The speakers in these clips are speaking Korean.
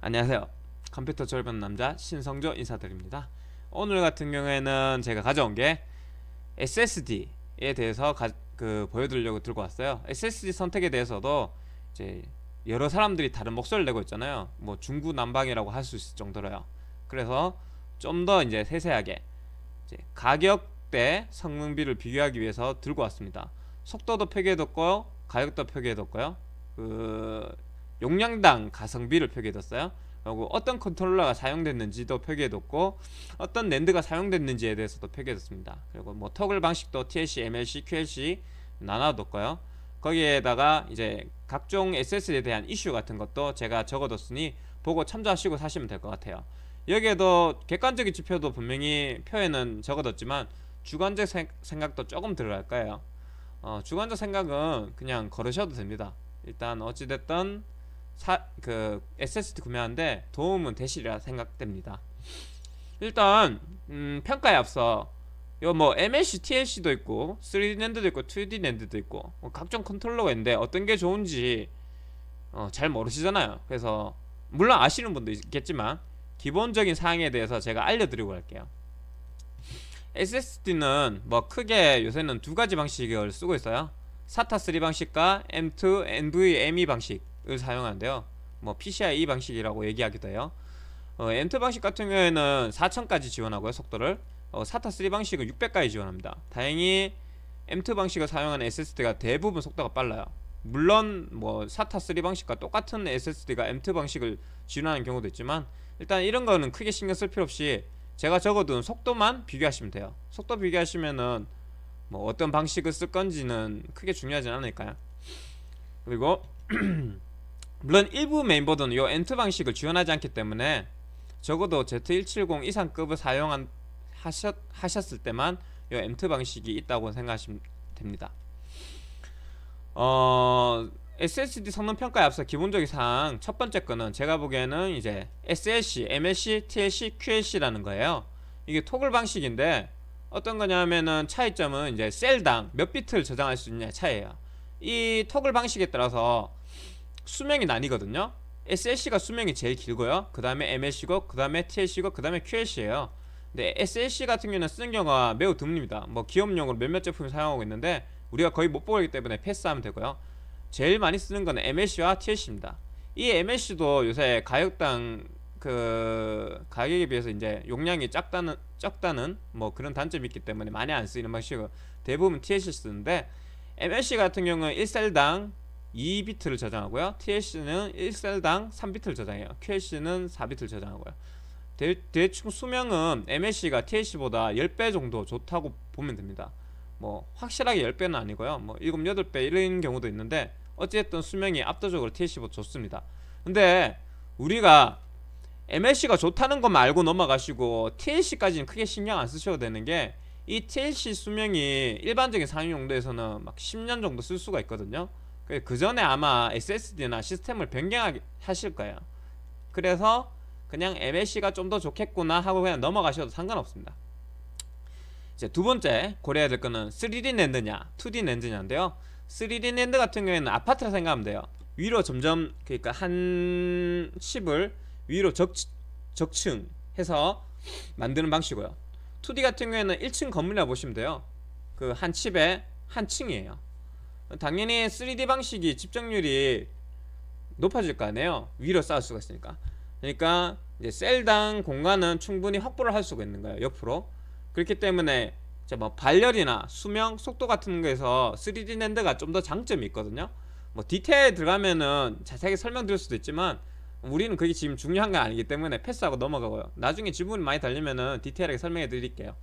안녕하세요 컴퓨터 절반 남자 신성조 인사드립니다 오늘 같은 경우에는 제가 가져온 게 SSD에 대해서 가, 그 보여드리려고 들고 왔어요 SSD 선택에 대해서도 이제 여러 사람들이 다른 목소리를 내고 있잖아요 뭐 중구난방이라고 할 수 있을 정도로요 그래서 좀 더 이제 세세하게 이제 가격대 성능비를 비교하기 위해서 들고 왔습니다 속도도 표기해뒀고 가격도 표기해뒀고요. 그 용량당 가성비를 표기해뒀어요. 그리고 어떤 컨트롤러가 사용됐는지도 표기해뒀고 어떤 랜드가 사용됐는지에 대해서도 표기해뒀습니다. 그리고 뭐 토글 방식도 TLC, MLC, QLC 나눠뒀고요. 거기에다가 이제 각종 SSD에 대한 이슈 같은 것도 제가 적어뒀으니 보고 참조하시고 사시면 될 것 같아요. 여기에도 객관적인 지표도 분명히 표에는 적어뒀지만 주관적 생각도 조금 들어갈 거요 어, 주관적 생각은 그냥 걸으셔도 됩니다. 일단 어찌됐든 사, 그 SSD 구매하는데 도움은 되시리라 생각됩니다. 일단 음, 평가에 앞서 요뭐 MLC, TLC도 있고 3D 랜드도 있고 2D 랜드도 있고 뭐 각종 컨트롤러가 있는데 어떤 게 좋은지 어, 잘 모르시잖아요. 그래서 물론 아시는 분도 있겠지만 기본적인 사항에 대해서 제가 알려드리고 갈게요. SSD는 뭐 크게 요새는 두 가지 방식을 쓰고 있어요 SATA3 방식과 M2, NVMe 방식을 사용하는데요 뭐 PCIe 방식이라고 얘기하기도 해요 어, M2 방식 같은 경우에는 4000까지 지원하고요 속도를 어, SATA3 방식은 600까지 지원합니다 다행히 M2 방식을 사용하는 SSD가 대부분 속도가 빨라요 물론 뭐 SATA3 방식과 똑같은 SSD가 M2 방식을 지원하는 경우도 있지만 일단 이런 거는 크게 신경 쓸 필요 없이 제가 적어둔 속도만 비교하시면 돼요 속도 비교하시면은 뭐 어떤 방식을 쓸 건지는 크게 중요하진 않으니까요 그리고 물론 일부 메인보드는 이 엔트 방식을 지원하지 않기 때문에 적어도 Z170 이상급을 사용한 하셨, 하셨을 때만 이 엔트 방식이 있다고 생각하시면 됩니다 어... SSD 성능 평가에 앞서 기본적인 사항 첫 번째 거는 제가 보기에는 이제 SLC, MLC, TLC, QLC라는 거예요. 이게 토글 방식인데 어떤 거냐면은 차이점은 이제 셀당 몇 비트를 저장할 수 있냐 차이에요이 토글 방식에 따라서 수명이 나뉘거든요. SLC가 수명이 제일 길고요. 그 다음에 MLC고, 그 다음에 TLC고, 그 다음에 q l c 에요 근데 SLC 같은 경우는 쓰는 경우가 매우 드뭅니다. 뭐 기업용으로 몇몇 제품을 사용하고 있는데 우리가 거의 못 보기 때문에 패스하면 되고요. 제일 많이 쓰는 건 MLC와 TLC입니다. 이 MLC도 요새 가격당 그 가격에 비해서 이제 용량이 작다는 적다는 뭐 그런 단점이 있기 때문에 많이 안 쓰이는 방식이고 대부분 TLC 쓰는데 MLC 같은 경우는 1셀당 2비트를 저장하고요. TLC는 1셀당 3비트를 저장해요. QLC는 4비트를 저장하고요. 대, 대충 수명은 MLC가 TLC보다 10배 정도 좋다고 보면 됩니다. 뭐 확실하게 10배는 아니고요 뭐 7, 8배 이런 경우도 있는데 어찌됐든 수명이 압도적으로 TLC보다 좋습니다 근데 우리가 MLC가 좋다는 것말고 넘어가시고 TLC까지는 크게 신경 안 쓰셔도 되는 게 이 TLC 수명이 일반적인 상용 용도에서는 막 10년 정도 쓸 수가 있거든요 그, 그 전에 아마 SSD나 시스템을 변경하실 거예요 그래서 그냥 MLC가 좀 더 좋겠구나 하고 그냥 넘어가셔도 상관없습니다 이제 두 번째 고려해야 될 거는 3D 랜드냐 2D 랜드냐인데요 3D 랜드 같은 경우에는 아파트라 생각하면 돼요 위로 점점 그러니까 한 10을 위로 적, 적층 해서 만드는 방식이고요 2D 같은 경우에는 1층 건물이라 고 보시면 돼요 그한 10에 한 층이에요 당연히 3D 방식이 집중률이 높아질 거 아니에요 위로 쌓을 수가 있으니까 그러니까 이제 셀당 공간은 충분히 확보를 할 수가 있는 거예요 옆으로 그렇기 때문에 이제 뭐 발열이나 수명, 속도 같은 거에서 3D 랜드가 좀 더 장점이 있거든요. 뭐 디테일 들어가면은 자세하게 설명드릴 수도 있지만 우리는 그게 지금 중요한 건 아니기 때문에 패스하고 넘어가고요. 나중에 질문이 많이 달리면은 디테일하게 설명해 드릴게요.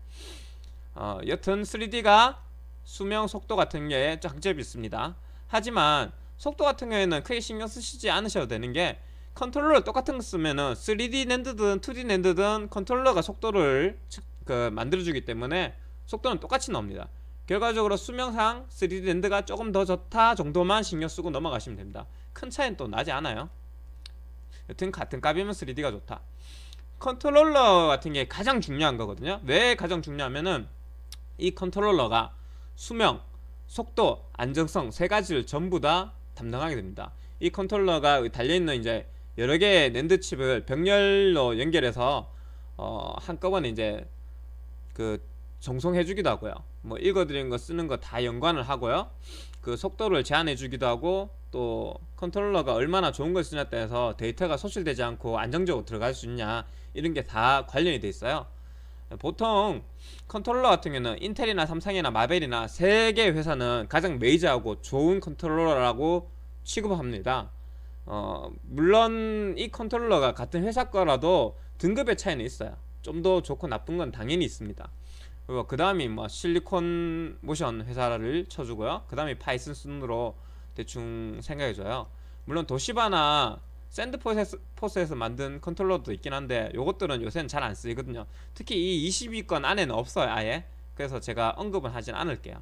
어, 여튼 3D가 수명, 속도 같은 게 장점이 있습니다. 하지만 속도 같은 경우에는 크게 신경 쓰시지 않으셔도 되는 게 컨트롤러 똑같은 거 쓰면은 3D 랜드든 2D 랜드든 컨트롤러가 속도를 그 만들어주기 때문에 속도는 똑같이 나옵니다 결과적으로 수명상 3D 랜드가 조금 더 좋다 정도만 신경 쓰고 넘어가시면 됩니다 큰 차이는 또 나지 않아요 여튼 같은 값이면 3D가 좋다 컨트롤러 같은 게 가장 중요한 거거든요 왜 가장 중요하면은 이 컨트롤러가 수명, 속도, 안정성 세 가지를 전부 다 담당하게 됩니다 이 컨트롤러가 달려있는 이제 여러 개의 랜드 칩을 병렬로 연결해서 어 한꺼번에 이제 그 정성해주기도 하고요. 뭐 읽어드리는 거 쓰는 거 다 연관을 하고요. 그 속도를 제한해주기도 하고 또 컨트롤러가 얼마나 좋은 걸 쓰냐 에 따라서 데이터가 소실되지 않고 안정적으로 들어갈 수 있냐 이런 게 다 관련이 돼 있어요. 보통 컨트롤러 같은 경우는 인텔이나 삼성이나 마벨이나 세개 회사는 가장 메이저하고 좋은 컨트롤러라고 취급합니다. 어, 물론 이 컨트롤러가 같은 회사 거라도 등급의 차이는 있어요. 좀더 좋고 나쁜 건 당연히 있습니다. 그리고 그 다음이 뭐 실리콘 모션 회사를 쳐주고요. 그 다음이 파이썬 순으로 대충 생각해줘요. 물론 도시바나 샌드포스에서 만든 컨트롤러도 있긴 한데 요것들은 요새는 잘 안 쓰이거든요. 특히 이 20위권 안에는 없어요 아예. 그래서 제가 언급은 하진 않을게요.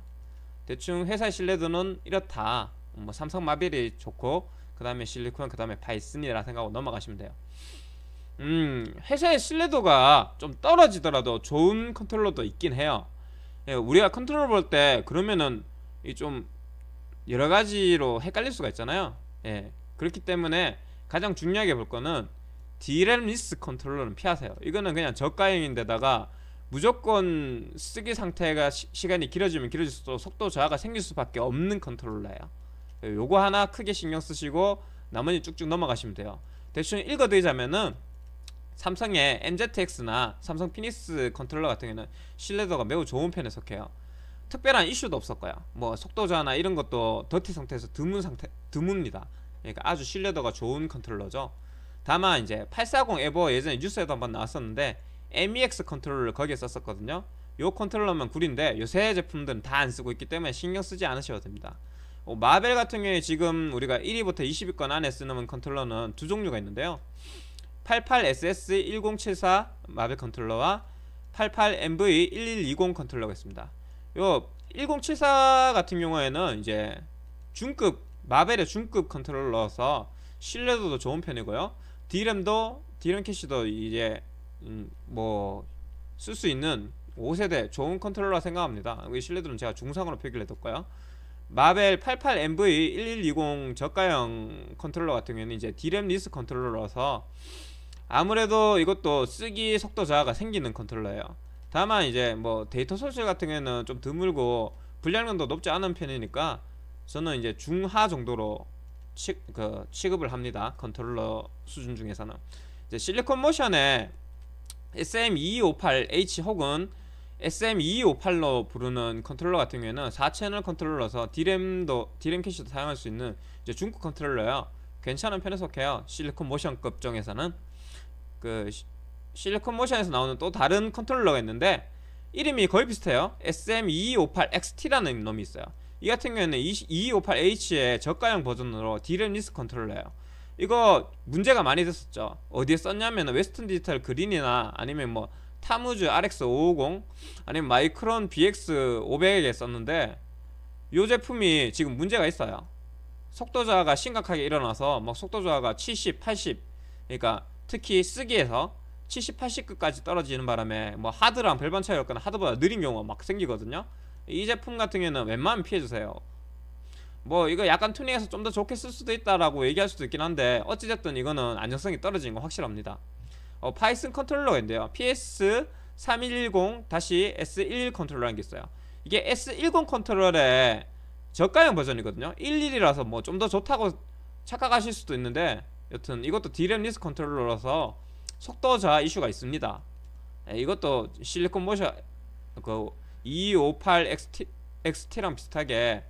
대충 회사 신뢰도는 이렇다. 뭐 삼성 마빌이 좋고 그 다음에 실리콘 그 다음에 파이썬이라 생각하고 넘어가시면 돼요. 음 회사의 신뢰도가 좀 떨어지더라도 좋은 컨트롤러도 있긴 해요 예, 우리가 컨트롤러 볼 때 그러면은 이 좀 여러 가지로 헷갈릴 수가 있잖아요 예, 그렇기 때문에 가장 중요하게 볼 거는 DRAM 리스 컨트롤러는 피하세요 이거는 그냥 저가형인데다가 무조건 쓰기 상태가 시, 간이 길어지면 길어질수록 속도 저하가 생길 수밖에 없는 컨트롤러예요 예, 요거 하나 크게 신경 쓰시고 나머지 쭉쭉 넘어가시면 돼요 대충 읽어드리자면은 삼성의 MZX나 삼성 피니스 컨트롤러 같은 경우는 신뢰도가 매우 좋은 편에 속해요 특별한 이슈도 없었고요 뭐 속도 저하나 이런 것도 더티 상태에서 드문 상태 드뭅니다 그러니까 아주 신뢰도가 좋은 컨트롤러죠 다만 이제 840 에버 예전에 뉴스에도 한번 나왔었는데 MEX 컨트롤러를 거기에 썼었거든요 요 컨트롤러만 구린데 요새 제품들은 다 안쓰고 있기 때문에 신경쓰지 않으셔도 됩니다 어, 마벨 같은 경우에 지금 우리가 1위부터 20위권 안에 쓰는 컨트롤러는 두 종류가 있는데요 88SS1074 마벨 컨트롤러와 88MV1120 컨트롤러가 있습니다. 요1074 같은 경우에는 이제 중급 마벨의 중급 컨트롤러서 신뢰도도 좋은 편이고요. D램도 D램 캐시도 이제 음, 뭐쓸 수 있는 5세대 좋은 컨트롤러 생각합니다. 이 신뢰도는 제가 중상으로 표기를 해뒀고요. 마벨 88MV1120 저가형 컨트롤러 같은 경우에는 이제 D램 리스 컨트롤러서 아무래도 이것도 쓰기 속도 저하가 생기는 컨트롤러예요 다만 이제 뭐 데이터 손실 같은 경우에는 좀 드물고 불량도 높지 않은 편이니까 저는 이제 중하 정도로 취, 그 취급을 합니다 컨트롤러 수준 중에서는 이제 실리콘 모션에 SM2258H e 혹은 SM2258로 e 부르는 컨트롤러 같은 경우에는 4채널 컨트롤러서 디램도 디램 캐시도 사용할 수 있는 이제 중급 컨트롤러요. 예 괜찮은 편에 속해요. 실리콘 모션급 중에서는 그 실리콘 모션에서 나오는 또 다른 컨트롤러가 있는데 이름이 거의 비슷해요 SM2258XT라는 e 놈이 있어요 이 같은 경우에는 2258H의 e 저가형 버전으로 디램 리스 컨트롤러예요 이거 문제가 많이 됐었죠 어디에 썼냐면 웨스턴 디지털 그린이나 아니면 뭐 타무즈 RX550 아니면 마이크론 BX500에 썼는데 이 제품이 지금 문제가 있어요 속도 저하가 심각하게 일어나서 막 속도 저하가 70, 80 그러니까 특히 쓰기에서 70, 80급까지 떨어지는 바람에 뭐 하드랑 별반 차이 없거나 하드보다 느린 경우가 막 생기거든요 이 제품 같은 경우에는 웬만하면 피해주세요 뭐 이거 약간 튜닝해서 좀 더 좋게 쓸 수도 있다라고 얘기할 수도 있긴 한데 어찌됐든 이거는 안정성이 떨어진는건 확실합니다 어, 파이썬 컨트롤러인데요 PS3110-S11 컨트롤러라는 게 있어요 이게 S10 컨트롤러의 저가형 버전이거든요 11이라서 뭐 좀 더 좋다고 착각하실 수도 있는데 여튼 이것도 D램 리스 컨트롤러라서 속도 저하 이슈가 있습니다 예, 이것도 실리콘 모션 그 2258XT, e XT랑 비슷하게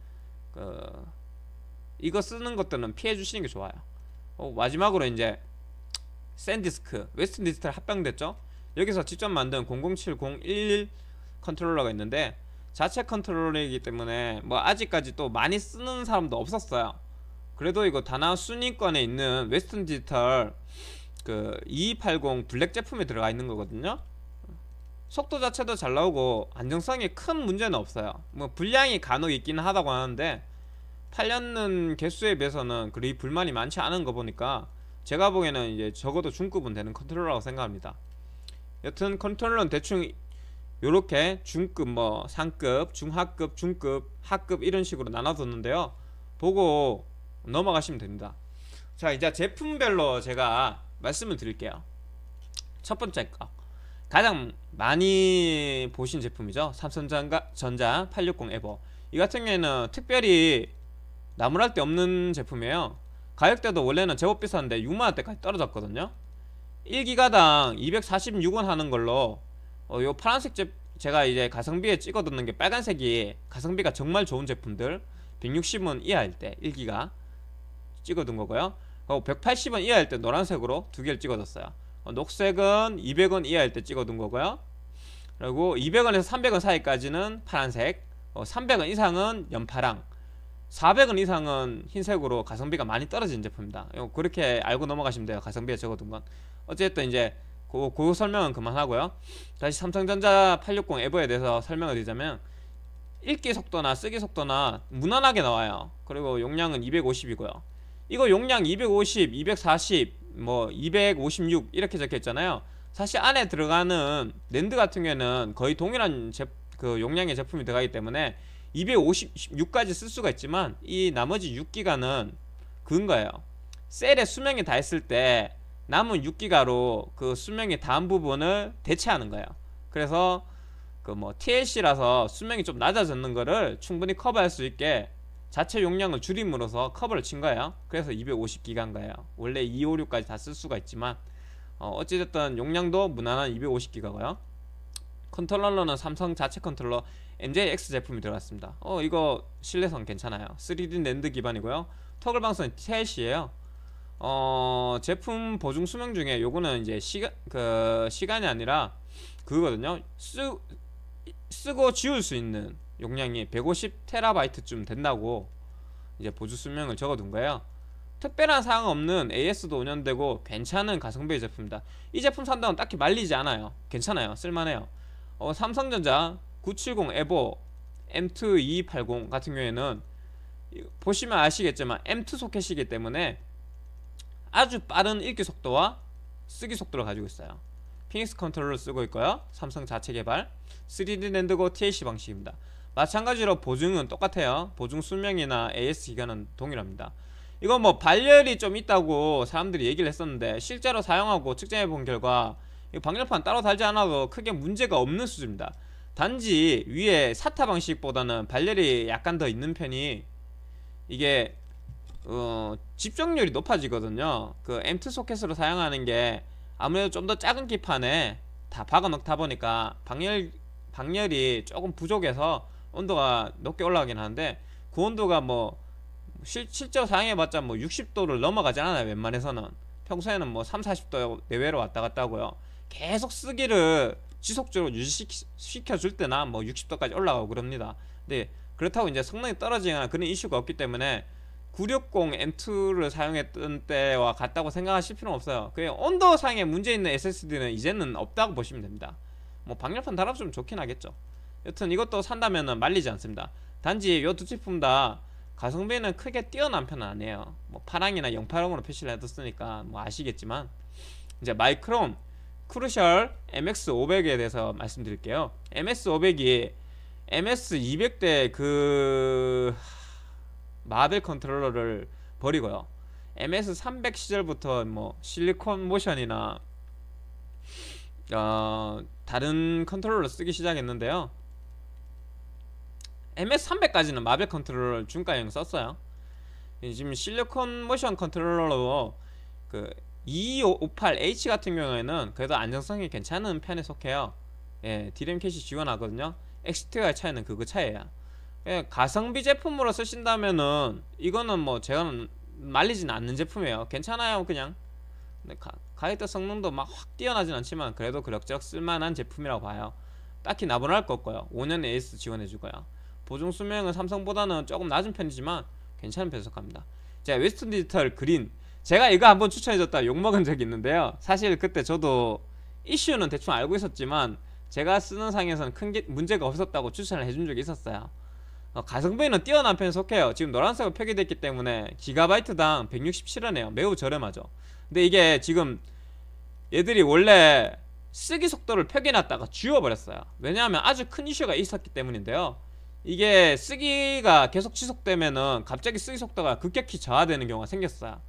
그 이거 쓰는 것들은 피해 주시는 게 좋아요 어, 마지막으로 이제 샌디스크 웨스턴 디지털 합병됐죠 여기서 직접 만든 007011 컨트롤러가 있는데 자체 컨트롤러이기 때문에 뭐 아직까지 또 많이 쓰는 사람도 없었어요 그래도 이거 다나 순위권에 있는 웨스턴 디지털 그 2280 블랙 제품에 들어가 있는 거거든요 속도 자체도 잘 나오고 안정성에 큰 문제는 없어요 뭐 불량이 간혹 있긴 하다고 하는데 팔렸는 개수에 비해서는 그리 불만이 많지 않은 거 보니까 제가 보기에는 이제 적어도 중급은 되는 컨트롤러라고 생각합니다 여튼 컨트롤러는 대충 요렇게 중급 뭐 상급 중하급 중급 하급 이런 식으로 나눠뒀는데요 보고 넘어가시면 됩니다 자 이제 제품별로 제가 말씀을 드릴게요 첫 번째 거 가장 많이 보신 제품이죠 삼성전자 860 에버 이 같은 경우에는 특별히 나무랄 데 없는 제품이에요 가격대도 원래는 제법 비싼데 6만원대까지 떨어졌거든요 1기가당 246원 하는 걸로 어, 요 파란색 제, 제가 이제 가성비에 찍어뒀는 게 빨간색이 가성비가 정말 좋은 제품들 160원 이하일 때 1기가 찍어둔 거고요. 그리고 180원 이하일 때 노란색으로 두 개를 찍어뒀어요. 어, 녹색은 200원 이하일 때 찍어둔 거고요. 그리고 200원에서 300원 사이까지는 파란색, 300원 어, 이상은 연파랑, 400원 이상은 흰색으로 가성비가 많이 떨어진 제품입니다. 그렇게 알고 넘어가시면 돼요. 가성비가 적어둔 건. 어쨌든 이제 그, 그 설명은 그만하고요. 다시 삼성전자 860 에버에 대해서 설명을 드리자면 읽기 속도나 쓰기 속도나 무난하게 나와요. 그리고 용량은 250이고요. 이거 용량 250, 240, 뭐 256 이렇게 적혀있잖아요 사실 안에 들어가는 랜드 같은 경우에는 거의 동일한 제, 그 용량의 제품이 들어가기 때문에 256까지 쓸 수가 있지만 이 나머지 6기가는 그런 거예요 셀의 수명이 다 했을 때 남은 6기가로 그 수명이 다한 부분을 대체하는 거예요 그래서 그 뭐 TLC라서 수명이 좀 낮아졌는 거를 충분히 커버할 수 있게 자체 용량을 줄임으로써 커버를 친 거예요 그래서 250기가인 거요 원래 256까지 다 쓸 수가 있지만 어, 찌됐든 용량도 무난한 250기가고요 컨트롤러는 삼성 자체 컨트롤러 MJX 제품이 들어갔습니다 어 이거 신뢰성 괜찮아요 3D 랜드 기반이고요 터글 방송 TLC예요 어 제품 보증 수명 중에 요거는 이제 시간 그 시간이 아니라 그거거든요 쓰 쓰고 지울 수 있는 용량이 150테라바이트쯤 된다고 이제 보조 수명을 적어둔 거예요 특별한 사항 없는 AS도 운영되고 괜찮은 가성비 제품이다 이 제품 산다면 딱히 말리지 않아요 괜찮아요 쓸만해요 어, 삼성전자 970 에보 M2280 같은 경우에는 보시면 아시겠지만 M2 소켓이기 때문에 아주 빠른 읽기 속도와 쓰기 속도를 가지고 있어요 피닉스 컨트롤을 쓰고 있고요 삼성 자체 개발 3D 랜드고 TAC 방식입니다 마찬가지로 보증은 똑같아요 보증 수명이나 AS 기간은 동일합니다 이건 뭐 발열이 좀 있다고 사람들이 얘기를 했었는데 실제로 사용하고 측정해 본 결과 방열판 따로 달지 않아도 크게 문제가 없는 수준입니다 단지 위에 사타 방식보다는 발열이 약간 더 있는 편이 이게 어, 집중률이 높아지거든요 그 M2 소켓으로 사용하는 게 아무래도 좀 더 작은 기판에 다 박아 넣다 보니까 방열, 방열이 조금 부족해서 온도가 높게 올라가긴 하는데 그 온도가 뭐 실, 실제 사용해봤자 뭐 60도를 넘어가지 않아요 웬만해서는 평소에는 뭐 3, 0 40도 내외로 왔다 갔다 하고요 계속 쓰기를 지속적으로 유지시켜 줄 때나 뭐 60도까지 올라가고 그럽니다 근데 그렇다고 이제 성능이 떨어지거나 그런 이슈가 없기 때문에 960 M2를 사용했던 때와 같다고 생각하실 필요는 없어요 그게 온도 상에 문제 있는 SSD는 이제는 없다고 보시면 됩니다 뭐 방열판 달아주면 좋긴 하겠죠 여튼 이것도 산다면 말리지 않습니다 단지 요 두 제품 다 가성비는 크게 뛰어난 편은 아니에요 뭐 파랑이나 영파랑으로 표시를 해뒀으니까 뭐 아시겠지만 이제 마이크론 크루셜 MX500에 대해서 말씀드릴게요 MS500이 MS200대 그... 마벨 컨트롤러를 버리고요 MS300 시절부터 뭐 실리콘 모션이나 어... 다른 컨트롤러 쓰기 시작했는데요 MS300까지는 마벨 컨트롤러 중가형 썼어요 지금 실리콘 모션 컨트롤러 그 2558H 같은 경우에는 그래도 안정성이 괜찮은 편에 속해요 예, DRAM 캐시 지원하거든요 XTY 차이는 그거 차이야 예, 가성비 제품으로 쓰신다면은 이거는 뭐 제가 말리진 않는 제품이에요 괜찮아요 그냥 가, 가이드 성능도 막 확 뛰어나진 않지만 그래도 그럭저럭 쓸만한 제품이라고 봐요 딱히 나불할 거 없고요 5년 AS 지원해주고요 보증 수명은 삼성보다는 조금 낮은 편이지만 괜찮은 분석합니다 자 웨스턴 디지털 그린 제가 이거 한번 추천해줬다 욕먹은 적이 있는데요 사실 그때 저도 이슈는 대충 알고 있었지만 제가 쓰는 상에서는 큰 게, 문제가 없었다고 추천을 해준 적이 있었어요 어, 가성비는 뛰어난 편에 속해요 지금 노란색으로 표기됐기 때문에 기가바이트당 167원이에요 매우 저렴하죠 근데 이게 지금 얘들이 원래 쓰기 속도를 표기놨다가 지워버렸어요 왜냐하면 아주 큰 이슈가 있었기 때문인데요 이게 쓰기가 계속 지속되면은 갑자기 쓰기 속도가 급격히 저하되는 경우가 생겼어요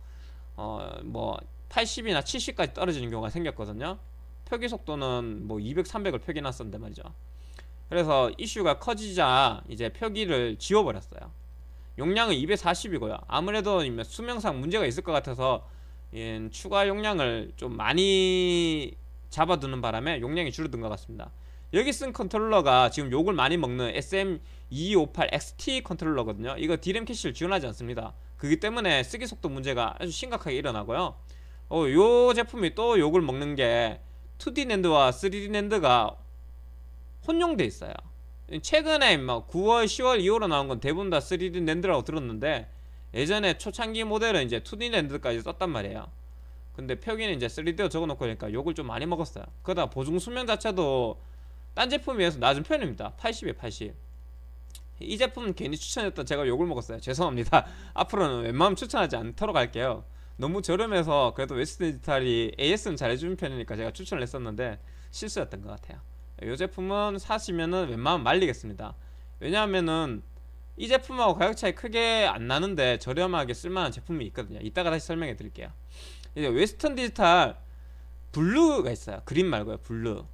어뭐 80이나 70까지 떨어지는 경우가 생겼거든요 표기 속도는 뭐 200, 300을 표기놨었는데 말이죠 그래서 이슈가 커지자 이제 표기를 지워버렸어요 용량은 240이고요 아무래도 수명상 문제가 있을 것 같아서 예, 추가 용량을 좀 많이 잡아두는 바람에 용량이 줄어든 것 같습니다 여기 쓴 컨트롤러가 지금 욕을 많이 먹는 s m 2 5 8 x t 컨트롤러거든요 이거 DRAM 캐시를 지원하지 않습니다 그기 때문에 쓰기 속도 문제가 아주 심각하게 일어나고요 어, 요 제품이 또 욕을 먹는 게 2D 낸드와 3D 낸드가 혼용돼 있어요 최근에 막 9월 10월 이후로 나온 건 대부분 다 3D 낸드라고 들었는데 예전에 초창기 모델은 이제 2D 낸드까지 썼단 말이에요 근데 표기는 이제 3D로 적어놓고 그러니까 욕을 좀 많이 먹었어요 그러다 보증 수명 자체도 딴 제품에 비해서 낮은 편입니다 80에 80이 제품은 괜히 추천했던 제가 욕을 먹었어요 죄송합니다 앞으로는 웬만하면 추천하지 않도록 할게요 너무 저렴해서 그래도 웨스트 디지털이 AS는 잘해주는 편이니까 제가 추천을 했었는데 실수였던 것 같아요 이 제품은 사시면은 웬만하면 말리겠습니다 왜냐하면은 이 제품하고 가격 차이 크게 안 나는데 저렴하게 쓸만한 제품이 있거든요 이따가 다시 설명해 드릴게요 이제 웨스턴 디지털 블루가 있어요 그린 말고요 블루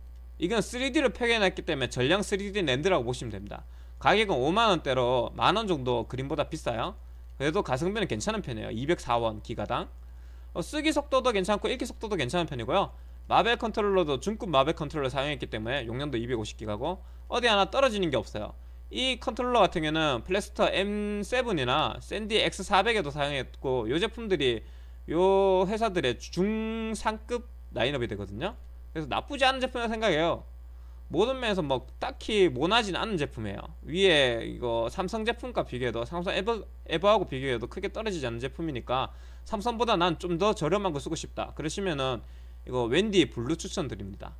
이건 3D로 표현했기 때문에 전량 3D 랜드라고 보시면 됩니다 가격은 5만원대로 만원 정도 그림보다 비싸요 그래도 가성비는 괜찮은 편이에요 204원 기가당 어, 쓰기 속도도 괜찮고 읽기 속도도 괜찮은 편이고요 마벨 컨트롤러도 중급 마벨 컨트롤러 사용했기 때문에 용량도 250기가고 어디 하나 떨어지는 게 없어요 이 컨트롤러 같은 경우는 플래스터 M7이나 샌디 X400에도 사용했고 요 제품들이 요 회사들의 중상급 라인업이 되거든요 그래서 나쁘지 않은 제품이라 생각해요 모든 면에서 뭐 딱히 모나진 않은 제품이에요 위에 이거 삼성 제품과 비교해도 삼성 에버, 에버하고 비교해도 크게 떨어지지 않는 제품이니까 삼성보다 난 좀 더 저렴한 거 쓰고 싶다 그러시면은 이거 웬디 블루 추천드립니다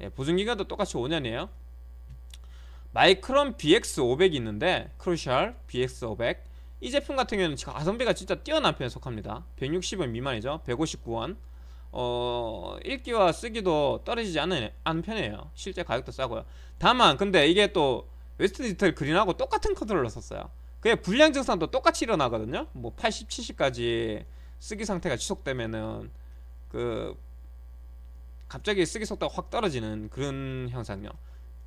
예, 보증기간도 똑같이 5년이에요 마이크론 b x 5 0 0 있는데 크루셜 BX500 이 제품 같은 경우는 가성비가 진짜 뛰어난 편에 속합니다 160원 미만이죠 159원 어, 읽기와 쓰기도 떨어지지 않는 안편에요 실제 가격도 싸고요. 다만 근데 이게 또 웨스트 디지털 그린하고 똑같은 커롤러 썼어요. 그게 불량 증상도 똑같이 일어나거든요. 뭐 80, 70까지 쓰기 상태가 지속되면은 그 갑자기 쓰기 속도가 확 떨어지는 그런 현상이요.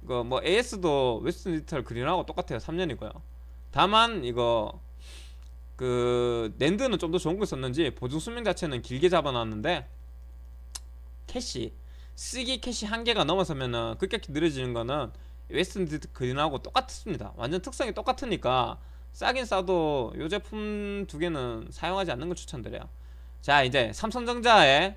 그, 거뭐 AS도 웨스트 디지털 그린하고 똑같아요. 3년이고요. 다만 이거 그 랜드는 좀 더 좋은 걸 썼는지 보증 수명 자체는 길게 잡아놨는데 캐시 쓰기 캐시 한개가 넘어서면은 급격히 느려지는 거는 웨스턴 그린하고 똑같습니다 완전 특성이 똑같으니까 싸긴 싸도 요 제품 두 개는 사용하지 않는 걸 추천드려요 자 이제 삼성전자의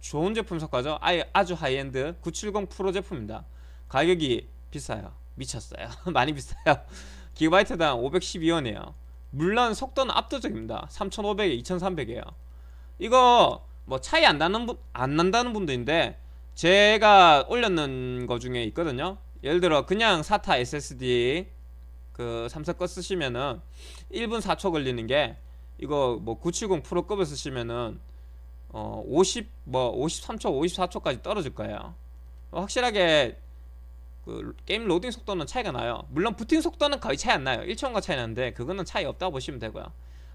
좋은 제품 섞어져 아예 아주 하이엔드 970 프로 제품입니다 가격이 비싸요 미쳤어요 많이 비싸요 기가바이트당 512원이에요 물론 속도는 압도적입니다 3500에 2300이에요 이거 뭐 차이 안 나는 분, 안 난다는 분도 있는데 제가 올렸는 거 중에 있거든요 예를 들어 그냥 사타 SSD 그삼사꺼 쓰시면은 1분 4초 걸리는 게 이거 뭐 970 프로급을 쓰시면은 어 50 뭐 53초 54초까지 떨어질 거예요 확실하게 그 게임 로딩 속도는 차이가 나요 물론 부팅 속도는 거의 차이 안 나요 1초인가 차이 나는데 그거는 차이 없다고 보시면 되고요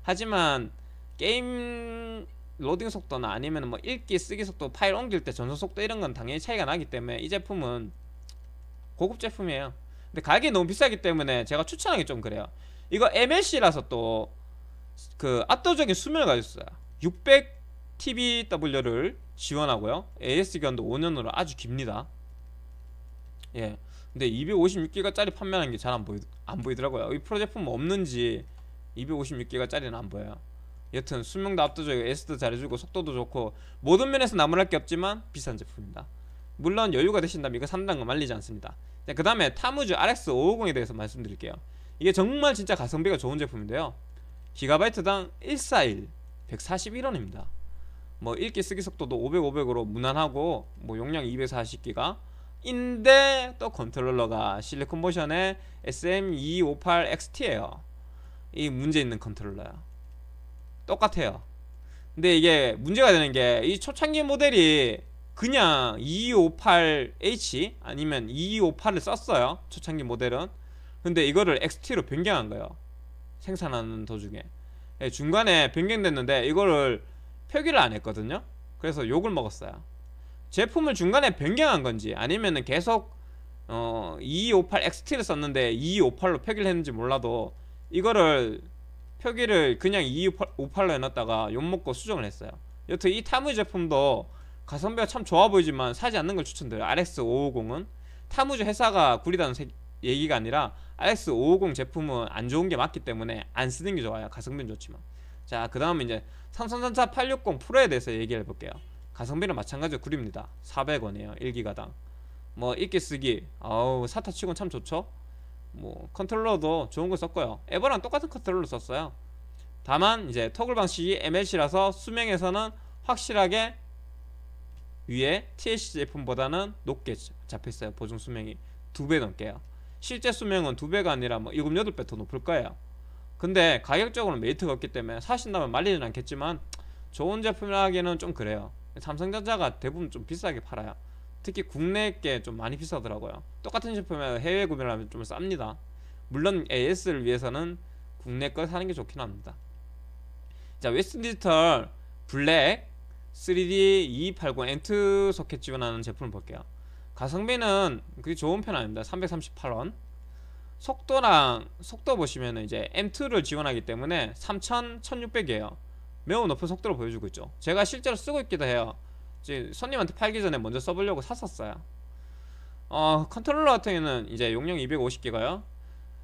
하지만 게임 로딩 속도나 아니면 뭐 읽기 쓰기 속도 파일 옮길 때 전송 속도 이런 건 당연히 차이가 나기 때문에 이 제품은 고급 제품이에요 근데 가격이 너무 비싸기 때문에 제가 추천하기 좀 그래요 이거 MLC라서 또 그 압도적인 수명을 가지고 있어요 600 TBW를 지원하고요 AS 기간도 5년으로 아주 깁니다 예 근데 256기가짜리 판매하는 게 잘 안 보이, 안 보이더라고요 이 프로 제품 없는지 256기가짜리는 안 보여요 여튼 수명도 압도적이고 에스도 잘해주고 속도도 좋고 모든 면에서 나무랄 게 없지만 비싼 제품입니다 물론 여유가 되신다면 이거 산다는 거 말리지 않습니다 그 다음에 타무즈 RX550에 대해서 말씀드릴게요 이게 정말 진짜 가성비가 좋은 제품인데요 기가바이트당 141 141원입니다 뭐 읽기 쓰기 속도도 500 500으로 무난하고 뭐 용량 240기가 인데 또 컨트롤러가 실리콘 모션의 SM258XT에요 이 문제 있는 컨트롤러야 똑같아요 근데 이게 문제가 되는 게 이 초창기 모델이 그냥 2258H e 아니면 2258을 e 썼어요 초창기 모델은 근데 이거를 XT로 변경한 거예요 생산하는 도중에 예, 중간에 변경됐는데 이거를 표기를 안 했거든요 그래서 욕을 먹었어요 제품을 중간에 변경한 건지 아니면은 계속 어, 2258XT를 e 썼는데 2258로 표기를 했는지 몰라도 이거를 표기를 그냥 2 5 8로 해놨다가 욕먹고 수정을 했어요 여튼 이 타무 제품도 가성비가 참 좋아 보이지만 사지 않는 걸 추천드려요 RX550은 타무즈 회사가 구리다는 세, 얘기가 아니라 RX550 제품은 안 좋은 게 맞기 때문에 안 쓰는 게 좋아요 가성비는 좋지만 자그 다음에 이제 삼성전자 860 프로에 대해서 얘기를 해볼게요 가성비는 마찬가지로 구립니다 400원이에요 1기가당 뭐 읽기 쓰기 어우 사타치곤 참 좋죠 뭐 컨트롤러도 좋은 걸 썼고요 에버랑 똑같은 컨트롤러 썼어요 다만 이제 토글 방식이 MLC라서 수명에서는 확실하게 위에 THC 제품보다는 높게 잡혔어요 보증 수명이 두 배 넘게요 실제 수명은 두배가 아니라 뭐 7, 8배 더 높을 거예요 근데 가격적으로 메리트가 없기 때문에 사신다면 말리진 않겠지만 좋은 제품이라 하기에는 좀 그래요 삼성전자가 대부분 좀 비싸게 팔아요 특히 국내 게 좀 많이 비싸더라고요. 똑같은 제품에 해외 구매를 하면 좀 쌉니다. 물론 AS를 위해서는 국내 걸 사는 게 좋긴 합니다. 자, 웨스턴 디지털 블랙 3D 280 엔트 소켓 지원하는 제품을 볼게요. 가성비는 그게 좋은 편 아닙니다. 338원. 속도랑 속도 보시면 이제 M2를 지원하기 때문에 3100이에요 6 매우 높은 속도를 보여주고 있죠 제가 실제로 쓰고 있기도 해요 이제 손님한테 팔기 전에 먼저 써보려고 샀었어요 어 컨트롤러 같은 경우는 이제 용량 250기가요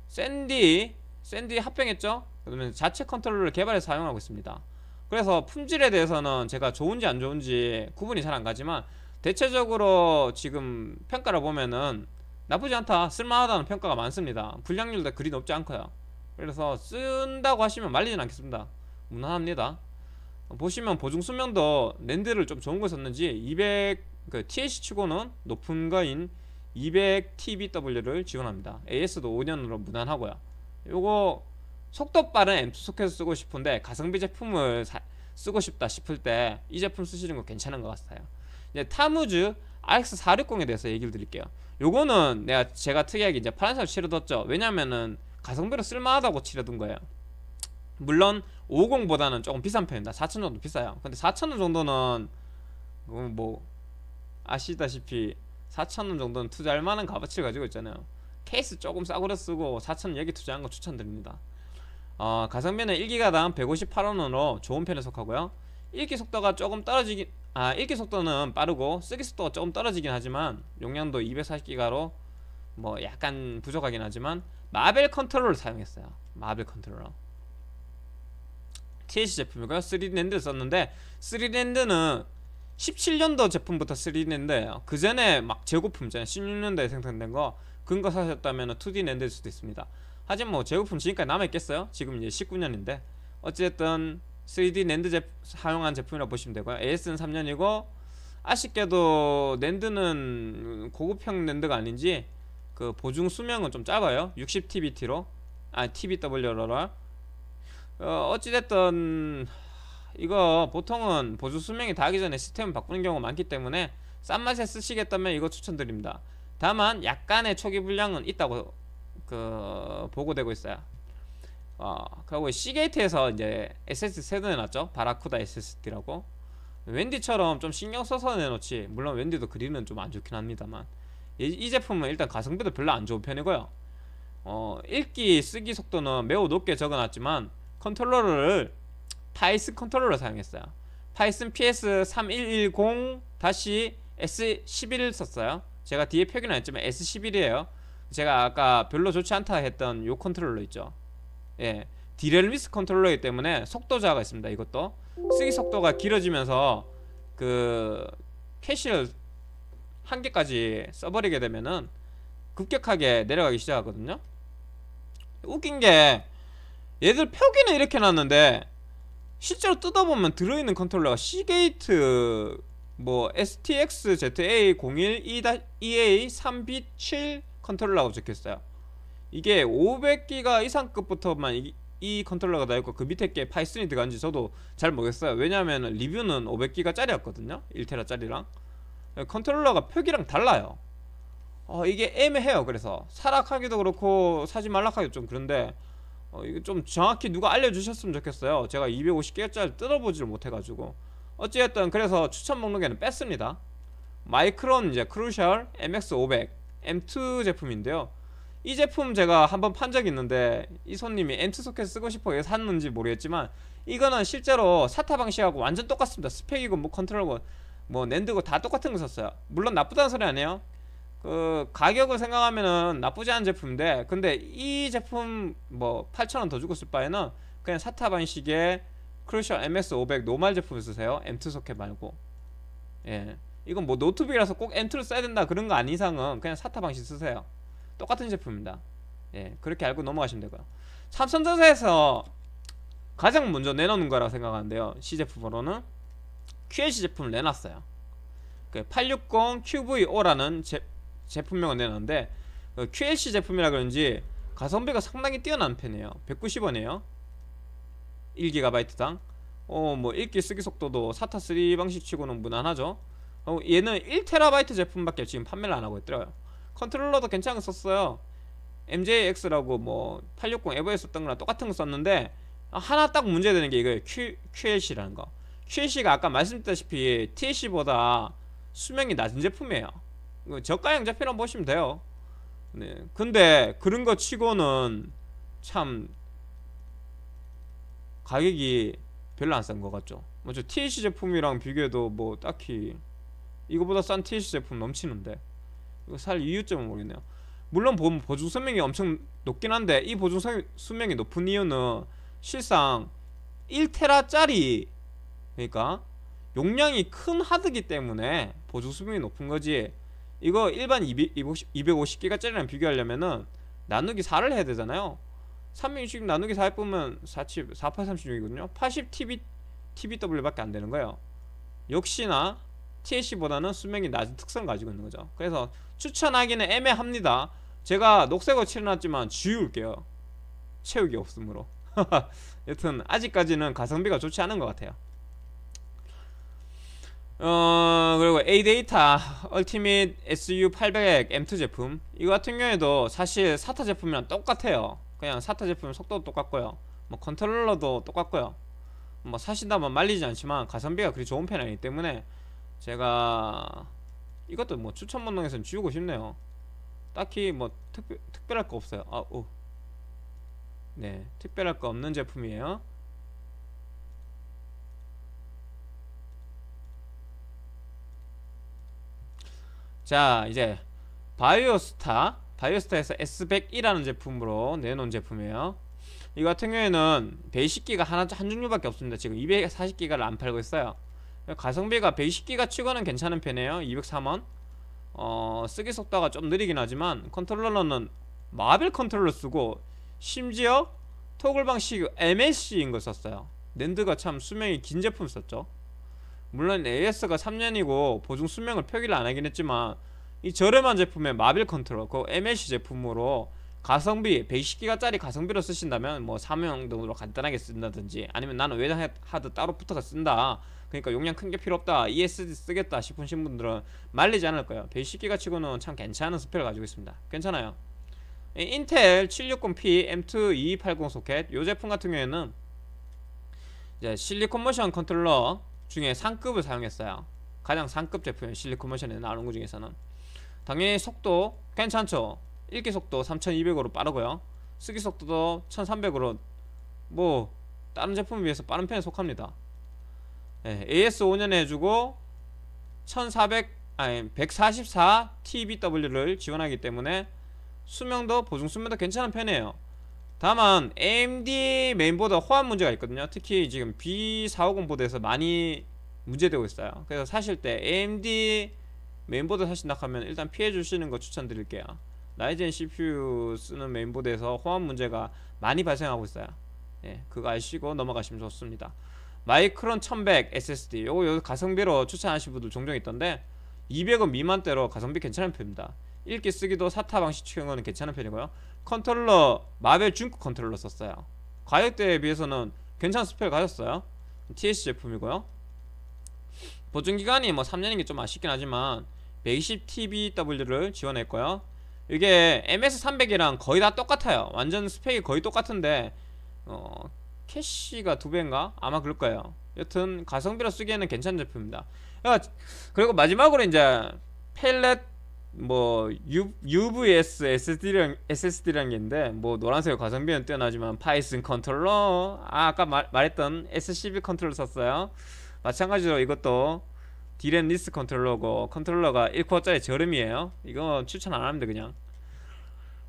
샌디 샌디 합병했죠 그러면 자체 컨트롤러를 개발해 서 사용하고 있습니다 그래서 품질에 대해서는 제가 좋은지 안 좋은지 구분이 잘 안 가지만 대체적으로 지금 평가를 보면은 나쁘지 않다 쓸만하다는 평가가 많습니다 불량률도 그리 높지 않고요 그래서 쓴다고 하시면 말리진 않겠습니다 무난합니다 보시면 보증 수명도 랜드를 좀 좋은 거 썼는지 200그 TH 치고는 높은 거인 200 TBW를 지원합니다. AS도 5년으로 무난하고요. 요거 속도 빠른 M2 소켓을 쓰고 싶은데 가성비 제품을 사, 쓰고 싶다 싶을 때 이 제품 쓰시는 거 괜찮은 것 같아요. 이제 타무즈 RX460에 대해서 얘기를 드릴게요. 요거는 내가 제가 특이하게 이제 파란색으로 칠해뒀죠. 왜냐면은 가성비로 쓸만하다고 칠해둔 거예요. 물론 50보다는 조금 비싼 편입니다 4천 정도 비싸요 근데 4천원 정도는 음, 뭐 아시다시피 4천원 정도는 투자할 만한 값어치를 가지고 있잖아요 케이스 조금 싸구려 쓰고 4천원 여기 투자한 거 추천드립니다 어, 가성비는 1기가당 158원으로 좋은 편에 속하고요 읽기 속도가 조금 떨어지긴 아 읽기 속도는 빠르고 쓰기 속도가 조금 떨어지긴 하지만 용량도 240기가로 뭐 약간 부족하긴 하지만 마벨 컨트롤을 사용했어요 마벨 컨트롤러 TNC 제품이고요 3D랜드 썼는데 3D랜드는 17년도 제품부터 3D랜드예요 그 전에 막 재고품이잖아요 16년도에 생산된 거 근거 사셨다면 2D랜드일 수도 있습니다 하지만 뭐 재고품 지금까지 남아있겠어요? 지금 이제 19년인데 어쨌든 3D 랜드 제 사용한 제품이라고 보시면 되고요 AS는 3년이고 아쉽게도 랜드는 고급형 랜드가 아닌지 그 보증 수명은 좀 짧아요 60TBT로 아 TBW로 어, 어찌됐든 이거 보통은 보조 수명이 다하기 전에 시스템을 바꾸는 경우가 많기 때문에 싼 맛에 쓰시겠다면 이거 추천드립니다 다만 약간의 초기 불량은 있다고 그 보고되고 있어요 어, 그리고 시게이트에서 이제 SSD 새로 내놨죠 바라쿠다 SSD라고 웬디처럼 좀 신경 써서 내놓지 물론 웬디도 그리는좀 안 좋긴 합니다만 이, 이, 제품은 일단 가성비도 별로 안 좋은 편이고요 어, 읽기 쓰기 속도는 매우 높게 적어놨지만 컨트롤러를 파이스 컨트롤러 사용했어요 파이슨 PS3110 다시 S11 썼어요 제가 뒤에 표기는 했지만 S11이에요 제가 아까 별로 좋지 않다 했던 요 컨트롤러 있죠 예 디렐미스 컨트롤러이기 때문에 속도 자가 있습니다 이것도 쓰기 속도가 길어지면서 그 캐시를 한 개까지 써버리게 되면은 급격하게 내려가기 시작하거든요 웃긴 게 얘들 표기는 이렇게 놨는데 실제로 뜯어보면 들어있는 컨트롤러가 시게이트 뭐 STX-ZA012-EA3B7 컨트롤러라고 적혀있어요 이게 500기가 이상급부터만 이, 이 컨트롤러가 나있고 그 밑에 게 파이썬이 들어간지 저도 잘 모르겠어요 왜냐하면 리뷰는 500기가 짜리였거든요 1테라 짜리랑 컨트롤러가 표기랑 달라요 어, 이게 애매해요 그래서 사락하기도 그렇고 사지 말락하기도 좀 그런데 어, 이거 좀 정확히 누가 알려주셨으면 좋겠어요 제가 250개짜리 뜯어보지를 못해가지고 어찌됐든 그래서 추천 목록에는 뺐습니다 마이크론 이제 크루셜 MX500 M2 제품인데요 이 제품 제가 한번 판 적이 있는데 이 손님이 M2 소켓 쓰고 싶어 해서 샀는지 모르겠지만 이거는 실제로 사타 방식하고 완전 똑같습니다 스펙이고 뭐 컨트롤고 뭐 낸드고 다 똑같은 거 썼어요 물론 나쁘다는 소리 아니에요 그 가격을 생각하면은 나쁘지 않은 제품인데 근데 이 제품 뭐 8,000원 더 주고 쓸 바에는 그냥 사타 방식의 크루셜 MS500 노말 제품을 쓰세요 M2 소켓 말고 예 이건 뭐 노트북이라서 꼭 M2를 써야 된다 그런 거 아닌 이상은 그냥 사타 방식 쓰세요 똑같은 제품입니다 예 그렇게 알고 넘어가시면 되고요 삼성전자에서 가장 먼저 내놓는 거라 생각하는데요 C 제품으로는 QLC 제품을 내놨어요 그 860 QVO라는 제, 품 제품명은 내놨는데 그 QLC 제품이라 그런지 가성비가 상당히 뛰어난 편이에요 190원이에요 1GB당 어 뭐 읽기 쓰기 속도도 사타3 방식치고는 무난하죠 어, 얘는 1TB 제품밖에 지금 판매를 안하고 있더라고요 컨트롤러도 괜찮았었어요 MJX라고 뭐 860 에버에 썼던 거랑 똑같은 거 썼는데 하나 딱 문제되는 게 이거예요 Q, QLC라는 거 QLC가 아까 말씀드렸다시피 TLC보다 수명이 낮은 제품이에요 그 저가형 잡히라고 보시면 돼요 네. 근데 그런 거 치고는 참 가격이 별로 안 싼 것 같죠 뭐저 TH 제품이랑 비교해도 뭐 딱히 이거보다 싼 TH 제품 넘치는데 이거 살 이유점은 모르겠네요 물론 보증 수명이 엄청 높긴 한데 이 보증 수명이 높은 이유는 실상 1테라짜리 그러니까 용량이 큰 하드기 때문에 보증 수명이 높은 거지 이거 일반 200, 250기가짜리랑 비교하려면은 나누기 4를 해야 되잖아요 360 나누기 4 해보면 47, 4836이거든요 80TB, TBW밖에 안 되는 거예요 역시나 t c 보다는 수명이 낮은 특성을 가지고 있는 거죠 그래서 추천하기는 애매합니다 제가 녹색으로 칠해놨지만 지울게요 채우기 없으므로 여튼 아직까지는 가성비가 좋지 않은 것 같아요 어 그리고 A 데이터 얼티밋 SU800 M2 제품 이거 같은 경우에도 사실 사타 제품이랑 똑같아요 그냥 사타 제품 속도도 똑같고요 뭐 컨트롤러도 똑같고요 뭐 사신다면 뭐 말리지 않지만 가성비가 그리 좋은 편이 기 때문에 제가 이것도 뭐 추천 본능에서는 지우고 싶네요 딱히 뭐 특별, 특별할 거 없어요 아, 오. 네 특별할 거 없는 제품이에요 자 이제 바이오스타 바이오스타에서 S101이라는 제품으로 내놓은 제품이에요 이 같은 경우에는 120기가 하나, 한 종류밖에 없습니다 지금 240기가를 안 팔고 있어요 가성비가 120기가 치고는 괜찮은 편이에요 203원 어, 쓰기 속도가 좀 느리긴 하지만 컨트롤러는 마블 컨트롤러 쓰고 심지어 토글방식 MSC인 걸 썼어요 랜드가 참 수명이 긴 제품 썼죠 물론 AS가 3년이고 보증 수명을 표기를 안 하긴 했지만 이 저렴한 제품의 마빌 컨트롤 그 MLC 제품으로 가성비 120기가짜리 가성비로 쓰신다면 뭐사무등으로 간단하게 쓴다든지 아니면 나는 외장하드 따로 붙어가 쓴다 그러니까 용량 큰 게 필요 없다 ESD 쓰겠다 싶으신 분들은 말리지 않을 거예요 120기가 치고는 참 괜찮은 스펙을 가지고 있습니다 괜찮아요 인텔 760p M2 2280 소켓 요 제품 같은 경우에는 실리콘 모션 컨트롤러 중에 상급을 사용했어요 가장 상급 제품이 실리콘머신에 나오는 것 중에서는 당연히 속도 괜찮죠 읽기 속도 3200으로 빠르고요 쓰기 속도도 1300으로 뭐 다른 제품에 비해서 빠른 편에 속합니다 예, AS 5년에 해주고 1400 아니 144 TBW를 지원하기 때문에 수명도 보증 수명도 괜찮은 편이에요 다만 AMD 메인보드 호환 문제가 있거든요 특히 지금 B450 보드에서 많이 문제되고 있어요 그래서 사실 때 AMD 메인보드 사신다 하면 일단 피해주시는 거 추천드릴게요 라이젠 CPU 쓰는 메인보드에서 호환 문제가 많이 발생하고 있어요 예, 그거 아시고 넘어가시면 좋습니다 마이크론 1100 SSD 요거 요 가성비로 추천하시는 분들 종종 있던데 200원 미만대로 가성비 괜찮은 편입니다 읽기 쓰기도 사타 방식 적용은 괜찮은 편이고요 컨트롤러 마벨 중급 컨트롤러 썼어요 가격대에 비해서는 괜찮은 스펙 을 가졌어요 TS 제품이고요 보증기간이 뭐 3년인 게 좀 아쉽긴 하지만 120TBW를 지원했고요 이게 MS300이랑 거의 다 똑같아요 완전 스펙이 거의 똑같은데 어, 캐시가 두 배인가? 아마 그럴 거예요 여튼 가성비로 쓰기에는 괜찮은 제품입니다 그리고 마지막으로 이제 펠렛 뭐 U, UVS SSD랑 SSD라는 게있데뭐 노란색 가성비는 뛰어나지만 파이슨 컨트롤러 아 아까 말, 말했던 SCB 컨트롤러 샀어요 마찬가지로 이것도 디램 리스 컨트롤러고 컨트롤러가 1코어짜리 저렴이에요 이거 추천 안합니다 그냥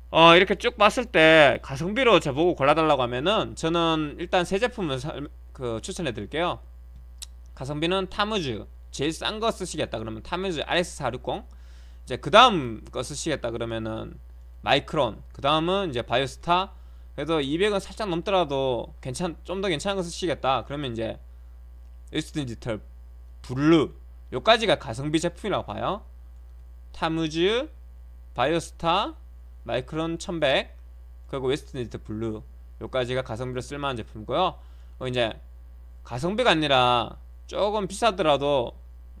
어 이렇게 쭉 봤을 때 가성비로 저보고 골라달라고 하면은 저는 일단 세 제품을 사, 그 추천해 드릴게요 가성비는 타무즈 제일 싼 거 쓰시겠다 그러면 타무즈 RS460 이제 그 다음 거 쓰시겠다 그러면은 마이크론 그 다음은 이제 바이오스타 그래도 200은 살짝 넘더라도 괜찮 좀 더 괜찮은 거 쓰시겠다 그러면 이제 일스턴 디지털 블루 요까지가 가성비 제품이라고 봐요 타무즈 바이오스타 마이크론 1100 그리고 웨스턴 디지털 블루 요까지가 가성비로 쓸만한 제품이고요 어 이제 가성비가 아니라 조금 비싸더라도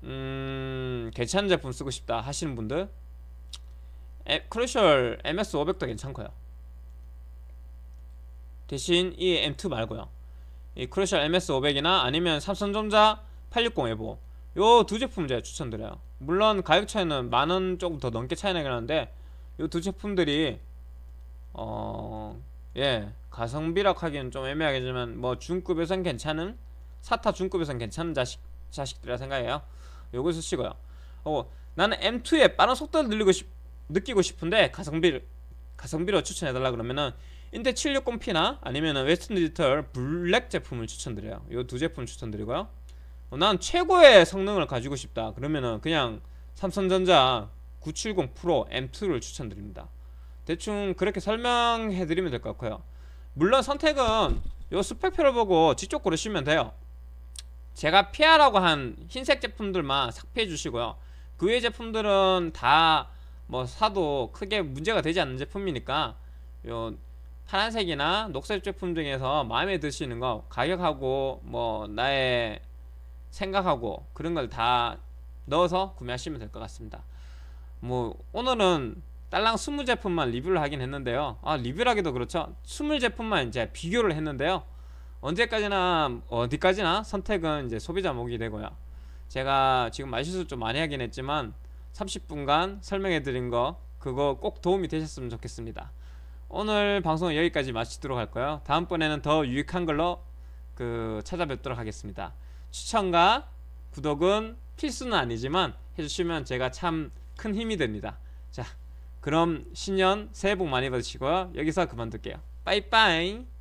음 괜찮은 제품 쓰고 싶다 하시는 분들 에, 크루셜 MS500도 괜찮고요 대신 이 M2 말고요 이 크루셜 MS500이나 아니면 삼성전자 860 에보 요 두 제품 제가 추천드려요 물론 가격 차이는 만원 조금 더 넘게 차이 나긴 하는데 요 두 제품들이 어... 예 가성비라 하기엔 좀 애매하겠지만 뭐 중급에선 괜찮은 사타 중급에선 괜찮은 자식, 자식들이라 생각해요 여기서 식어요 어, 나는 M2의 빠른 속도를 늘리고 싶, 느끼고 싶은데 가성비를 가성비로 추천해달라 그러면은 인텔 760p나 아니면은 웨스턴 디지털 블랙 제품을 추천드려요 이 두 제품 추천드리고요 어, 난 최고의 성능을 가지고 싶다 그러면은 그냥 삼성전자 970 프로 M2를 추천드립니다 대충 그렇게 설명해드리면 될 것 같고요 물론 선택은 이 스펙표를 보고 직접 고르시면 돼요 제가 피하라고 한 흰색 제품들만 삭제해 주시고요 그 외 제품들은 다 뭐 사도 크게 문제가 되지 않는 제품이니까 요 파란색이나 녹색 제품 중에서 마음에 드시는 거 가격하고 뭐 나의 생각하고 그런 걸 다 넣어서 구매하시면 될 것 같습니다 뭐 오늘은 딸랑 20제품만 리뷰를 하긴 했는데요 아 리뷰라기도 그렇죠 20제품만 이제 비교를 했는데요 언제까지나 어, 어디까지나 선택은 이제 소비자 목이 되고요. 제가 지금 말실수 좀 많이 하긴 했지만 30분간 설명해드린 거 그거 꼭 도움이 되셨으면 좋겠습니다. 오늘 방송은 여기까지 마치도록 할 거예요. 다음번에는 더 유익한 걸로 그 찾아뵙도록 하겠습니다. 추천과 구독은 필수는 아니지만 해주시면 제가 참 큰 힘이 됩니다. 자, 그럼 신년 새해 복 많이 받으시고요. 여기서 그만둘게요. 빠이빠이.